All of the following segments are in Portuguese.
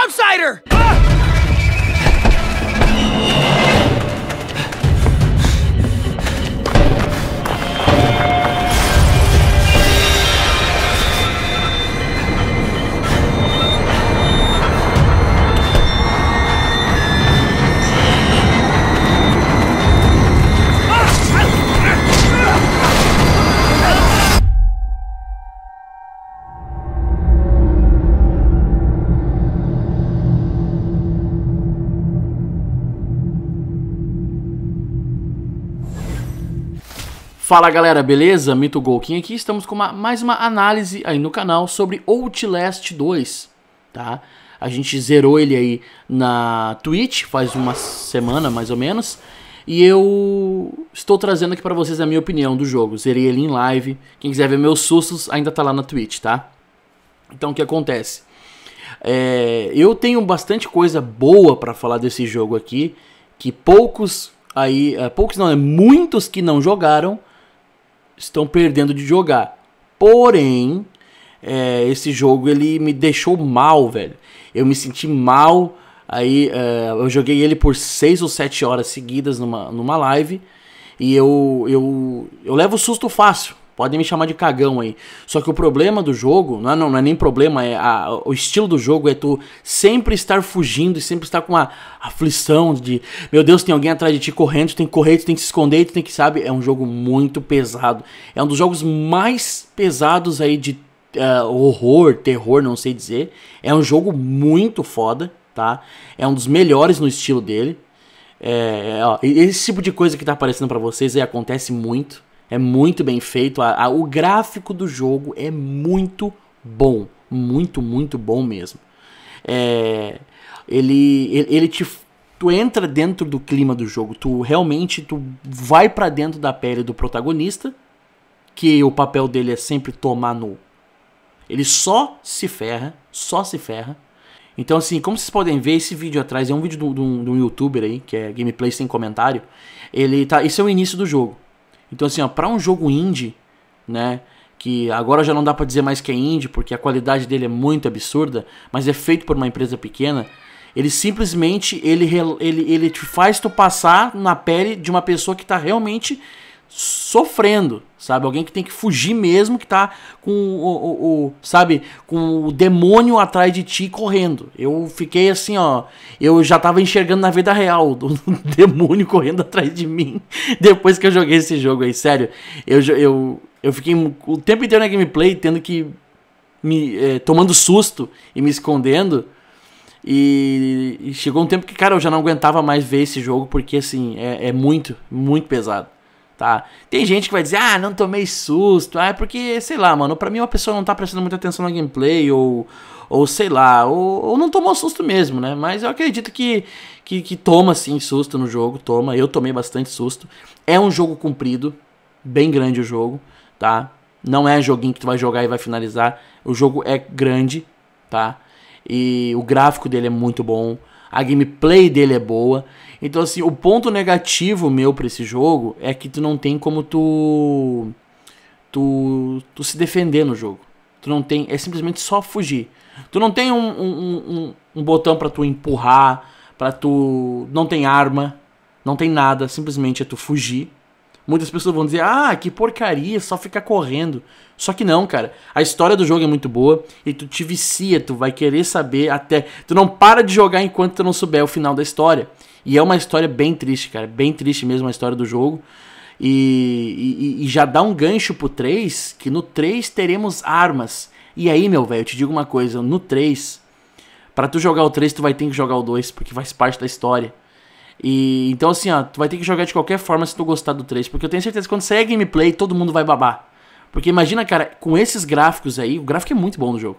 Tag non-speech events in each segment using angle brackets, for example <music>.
outsider! Ah! Fala galera, beleza? Mito Golkin aqui, estamos com uma, mais uma análise aí no canal sobre Outlast 2, tá? A gente zerou ele aí na Twitch faz uma semana mais ou menos e eu estou trazendo aqui para vocês a minha opinião do jogo. Zerei ele em live, quem quiser ver meus sustos ainda tá lá na Twitch, tá? Então o que acontece? É, eu tenho bastante coisa boa para falar desse jogo aqui, que poucos aí, é, poucos não, é muitos que não jogaram, estão perdendo de jogar. Porém, é, esse jogo ele me deixou mal, velho. Eu me senti mal. Aí é, eu joguei ele por 6 ou 7 horas seguidas numa, numa live. E eu, eu, eu levo susto fácil. Podem me chamar de cagão aí. Só que o problema do jogo, não é, não, não é nem problema, é a, o estilo do jogo é tu sempre estar fugindo e sempre estar com a aflição de, meu Deus, tem alguém atrás de ti correndo, tu tem que correr, tu tem que se esconder, tu tem que, sabe? É um jogo muito pesado. É um dos jogos mais pesados aí de uh, horror, terror, não sei dizer. É um jogo muito foda, tá? É um dos melhores no estilo dele. É, ó, esse tipo de coisa que tá aparecendo para vocês aí acontece muito é muito bem feito. A, a, o gráfico do jogo é muito bom. Muito, muito bom mesmo. É, ele, ele, ele te tu entra dentro do clima do jogo, tu realmente tu vai para dentro da pele do protagonista, que o papel dele é sempre tomar no. Ele só se ferra, só se ferra. Então assim, como vocês podem ver, esse vídeo atrás é um vídeo de um, de um youtuber aí, que é gameplay sem comentário. Ele tá, esse é o início do jogo. Então, assim, para um jogo indie, né? Que agora já não dá para dizer mais que é indie, porque a qualidade dele é muito absurda, mas é feito por uma empresa pequena. Ele simplesmente ele, ele, ele te faz tu passar na pele de uma pessoa que está realmente sofrendo, sabe? Alguém que tem que fugir mesmo, que tá com o, o, o, sabe, com o demônio atrás de ti correndo. Eu fiquei assim, ó, eu já tava enxergando na vida real o <laughs> demônio correndo atrás de mim depois que eu joguei esse jogo aí, sério. Eu eu, eu fiquei o tempo inteiro na gameplay tendo que me eh, tomando susto e me escondendo. E, e, chegou um tempo que, cara, eu já não aguentava mais ver esse jogo, porque assim, é, é muito, muito pesado tá? Tem gente que vai dizer, ah, não tomei susto, ah, é porque, sei lá, mano, pra mim uma pessoa não tá prestando muita atenção na gameplay, ou, ou sei lá, ou, ou não tomou susto mesmo, né? Mas eu acredito que, que, que toma, sim, susto no jogo, toma, eu tomei bastante susto. É um jogo comprido, bem grande o jogo, tá? Não é joguinho que tu vai jogar e vai finalizar, o jogo é grande, tá? E o gráfico dele é muito bom, a gameplay dele é boa. Então, assim, o ponto negativo meu para esse jogo é que tu não tem como tu, tu. tu se defender no jogo. Tu não tem. É simplesmente só fugir. Tu não tem um, um, um, um botão para tu empurrar, para tu. Não tem arma, não tem nada, simplesmente é tu fugir. Muitas pessoas vão dizer, ah, que porcaria, só ficar correndo. Só que não, cara. A história do jogo é muito boa e tu te vicia, tu vai querer saber até. Tu não para de jogar enquanto tu não souber o final da história. E é uma história bem triste, cara. Bem triste mesmo a história do jogo. E, e, e já dá um gancho pro 3, que no 3 teremos armas. E aí, meu velho, eu te digo uma coisa, no 3, para tu jogar o 3, tu vai ter que jogar o 2, porque faz parte da história. E então assim, ó, tu vai ter que jogar de qualquer forma se tu gostar do 3, porque eu tenho certeza que quando sair a gameplay, todo mundo vai babar. Porque imagina, cara, com esses gráficos aí, o gráfico é muito bom no jogo.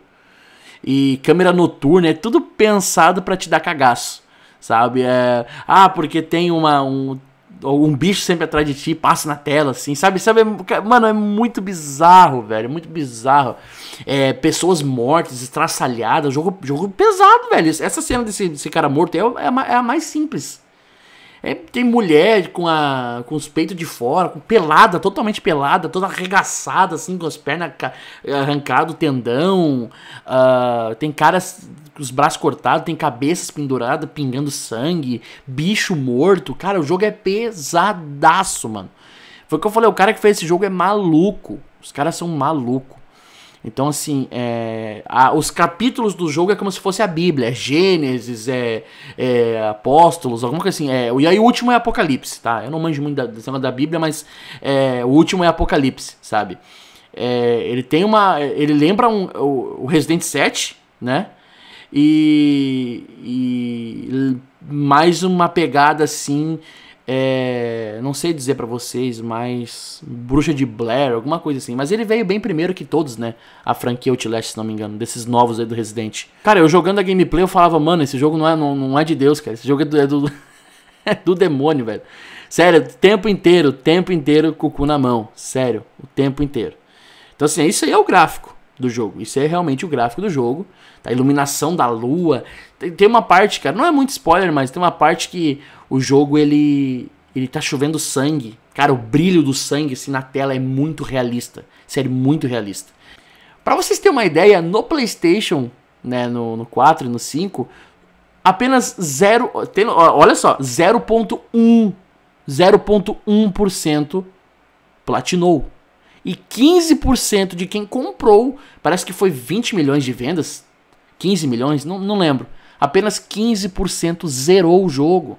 E câmera noturna, é tudo pensado para te dar cagaço sabe? É, ah, porque tem uma, um, um bicho sempre atrás de ti, passa na tela, assim, sabe? sabe? Mano, é muito bizarro, velho. É muito bizarro. É, pessoas mortas, estraçalhadas, jogo, jogo pesado, velho. Essa cena desse, desse cara morto é, é, a, é a mais simples. É, tem mulher com, a, com os peitos de fora, com, pelada, totalmente pelada, toda arregaçada, assim, com as pernas arrancadas, tendão. Uh, tem caras com os braços cortados, tem cabeças penduradas, pingando sangue, bicho morto. Cara, o jogo é pesadaço, mano. Foi o que eu falei, o cara que fez esse jogo é maluco. Os caras são maluco. Então, assim, é, a, os capítulos do jogo é como se fosse a Bíblia. É Gênesis, é, é Apóstolos, alguma coisa assim. É, e aí o último é Apocalipse, tá? Eu não manjo muito da, desse da Bíblia, mas é, o último é Apocalipse, sabe? É, ele tem uma... Ele lembra um, o, o Resident 7, né? E, e mais uma pegada, assim... É, não sei dizer para vocês, mas Bruxa de Blair, alguma coisa assim. Mas ele veio bem primeiro que todos, né? A franquia Outlast, se não me engano, desses novos aí do Resident. Cara, eu jogando a gameplay, eu falava, mano, esse jogo não é, não, não é de Deus, cara. Esse jogo é do, é do, <laughs> é do demônio, velho. Sério, o tempo inteiro, o tempo inteiro, cucu na mão. Sério, o tempo inteiro. Então, assim, isso aí é o gráfico do jogo. Isso é realmente o gráfico do jogo. Tá? A iluminação da lua. Tem uma parte, cara, não é muito spoiler, mas tem uma parte que o jogo ele ele tá chovendo sangue. Cara, o brilho do sangue assim na tela é muito realista. Sério, muito realista. Para vocês terem uma ideia, no PlayStation, né, no, no 4 e no 5, apenas 0, tem, olha só, 0.1 0.1% platinou e 15% de quem comprou, parece que foi 20 milhões de vendas, 15 milhões, não, não lembro. Apenas 15% zerou o jogo.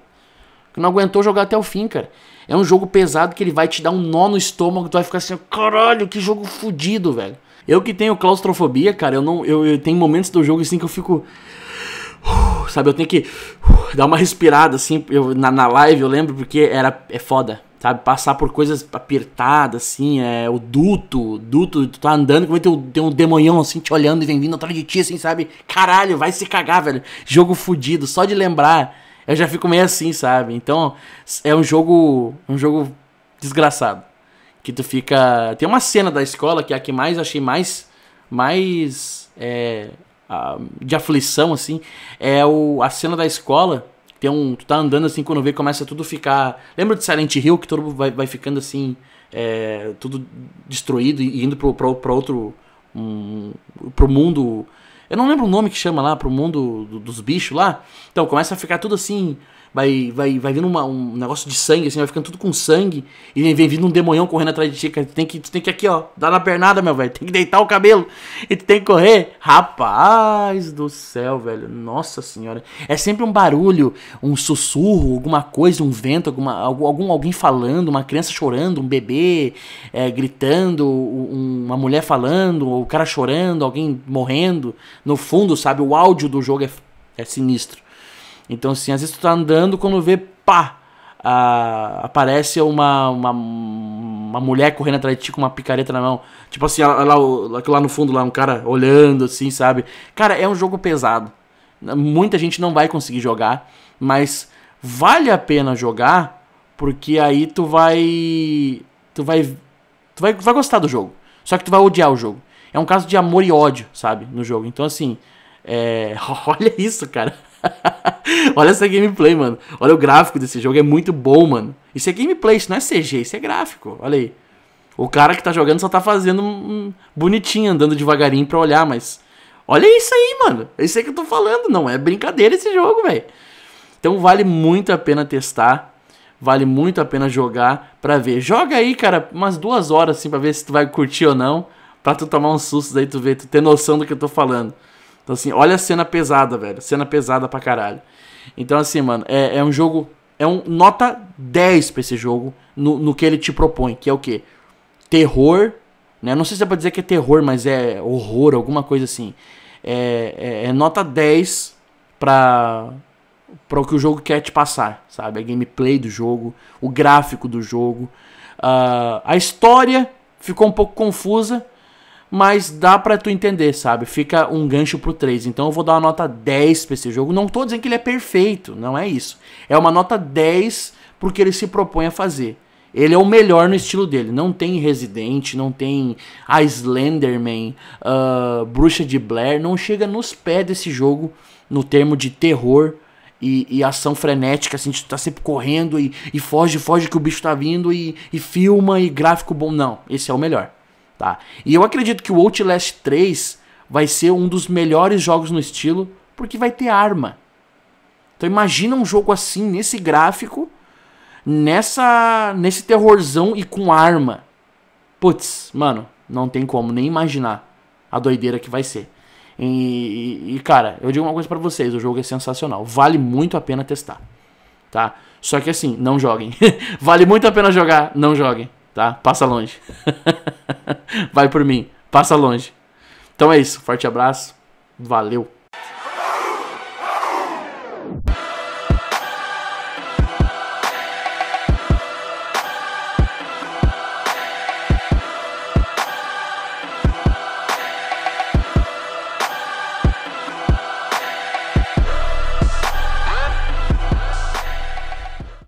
Que não aguentou jogar até o fim, cara. É um jogo pesado que ele vai te dar um nó no estômago, tu vai ficar assim, caralho, que jogo fodido, velho. Eu que tenho claustrofobia, cara, eu não eu, eu tenho momentos do jogo assim que eu fico <sighs> sabe, eu tenho que <sighs> dar uma respirada assim, eu, na, na live eu lembro porque era é foda sabe? Passar por coisas apertadas, assim, é, o duto, duto, tu tá andando, como é um, tem um demonhão, assim, te olhando e vem vindo atrás de ti, assim, sabe? Caralho, vai se cagar, velho. Jogo fudido, só de lembrar, eu já fico meio assim, sabe? Então, é um jogo, um jogo desgraçado. Que tu fica... Tem uma cena da escola que é a que mais achei mais, mais, é, a, de aflição, assim, é o, a cena da escola tem um. Tu tá andando assim, quando vê, começa tudo ficar. Lembra de Silent Hill que todo vai, vai ficando assim. É, tudo destruído e indo pro, pro, pro outro. Um, pro mundo. Eu não lembro o nome que chama lá, pro mundo do, dos bichos lá. Então começa a ficar tudo assim vai, vai, vai vindo uma, um negócio de sangue, assim, vai ficando tudo com sangue. E vem vindo um demonhão correndo atrás de ti, cara. Tu tem que, tu tem que aqui, ó, dar na pernada, meu velho. Tem que deitar o cabelo e tu tem que correr. Rapaz do céu, velho. Nossa senhora. É sempre um barulho, um sussurro, alguma coisa, um vento, alguma, algum, alguém falando, uma criança chorando, um bebê é, gritando, uma mulher falando, o cara chorando, alguém morrendo. No fundo, sabe? O áudio do jogo é, é sinistro. Então, assim, às vezes tu tá andando, quando vê, pá! A, aparece uma, uma, uma mulher correndo atrás de ti com uma picareta na mão. Tipo assim, lá, lá, lá no fundo, lá um cara olhando, assim, sabe? Cara, é um jogo pesado. Muita gente não vai conseguir jogar, mas vale a pena jogar, porque aí tu vai. Tu vai. Tu vai, vai gostar do jogo. Só que tu vai odiar o jogo. É um caso de amor e ódio, sabe? No jogo. Então, assim. É... <laughs> Olha isso, cara. <laughs> Olha essa gameplay, mano. Olha o gráfico desse jogo, é muito bom, mano. Isso é gameplay, isso não é CG, isso é gráfico. Olha aí. O cara que tá jogando só tá fazendo um bonitinho, andando devagarinho pra olhar, mas. Olha isso aí, mano. É isso aí que eu tô falando. Não é brincadeira esse jogo, velho. Então vale muito a pena testar. Vale muito a pena jogar pra ver. Joga aí, cara, umas duas horas assim pra ver se tu vai curtir ou não. Pra tu tomar uns sustos aí, tu ver, tu ter noção do que eu tô falando. Então, assim, olha a cena pesada, velho. Cena pesada pra caralho. Então, assim, mano, é, é um jogo. É um nota 10 pra esse jogo no, no que ele te propõe, que é o quê? Terror, né? Não sei se é pra dizer que é terror, mas é horror, alguma coisa assim. É, é, é nota 10 pra, pra o que o jogo quer te passar, sabe? A gameplay do jogo, o gráfico do jogo. Uh, a história ficou um pouco confusa, mas dá para tu entender, sabe? Fica um gancho pro 3. Então eu vou dar uma nota 10 para esse jogo. Não tô dizendo que ele é perfeito, não é isso. É uma nota 10 pro que ele se propõe a fazer. Ele é o melhor no estilo dele. Não tem Resident, não tem Islanderman, uh, ah, Bruxa de Blair. Não chega nos pés desse jogo no termo de terror e, e ação frenética. Assim, tu tá sempre correndo e, e, foge, foge que o bicho tá vindo e, e filma e gráfico bom. Não, esse é o melhor. Tá? E eu acredito que o Outlast 3 vai ser um dos melhores jogos no estilo, porque vai ter arma. Então imagina um jogo assim, nesse gráfico, nessa nesse terrorzão e com arma. Putz, mano, não tem como nem imaginar a doideira que vai ser. E, e, e cara, eu digo uma coisa para vocês, o jogo é sensacional, vale muito a pena testar, tá? Só que assim, não joguem. <laughs> vale muito a pena jogar, não joguem tá? Passa longe. <laughs> Vai por mim, passa longe. Então é isso, forte abraço, valeu.